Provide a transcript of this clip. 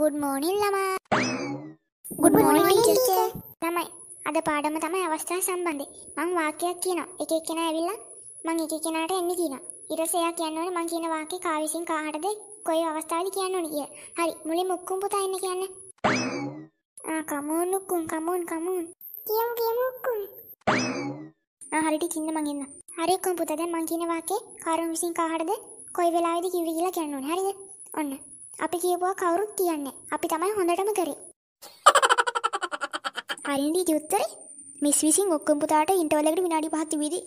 Good මෝනින් ළමා good මෝනින් teacher තමයි අද පාඩම තමයි අවස්ථා සම්බන්ධයි මං වාක්‍යයක් කියනවා එක එක කෙනා ඇවිල්ලා මං එක එක කෙනාට එන්න කියනවා ඉරසයා කියන්න ඕනේ මං කියන වාක්‍ය කා විසින් කාටද කොයි අවස්ථාවේදී කියන්න ඕනේ කියලා හරි මුලින්ම ඔක්කොම පුතා එන්න කියන්න ආ කමෝන් ඔක්කොම කමෝන් කමෝන් කියමු කියමු ඔක්කොම ආ හරියට කින්න මං එන්න හරි ඔක්කොම පුතා දැන් මං කියන වාක්‍ය කාරුන් විසින් කාටද කොයි වෙලාවේදී කිව්වේ කියලා කියන්න ඕනේ හරිද ඔන්න අපි කියපුවා කවුරුත් කියන්නේ. අපි තමයි හොඳටම කරේ. අරින්දී උත්තරේ මිස් විසින් ඔක්කොම පුතාට ඉන්ටර්වල් එකට විනාඩි 5ක් තිබීදී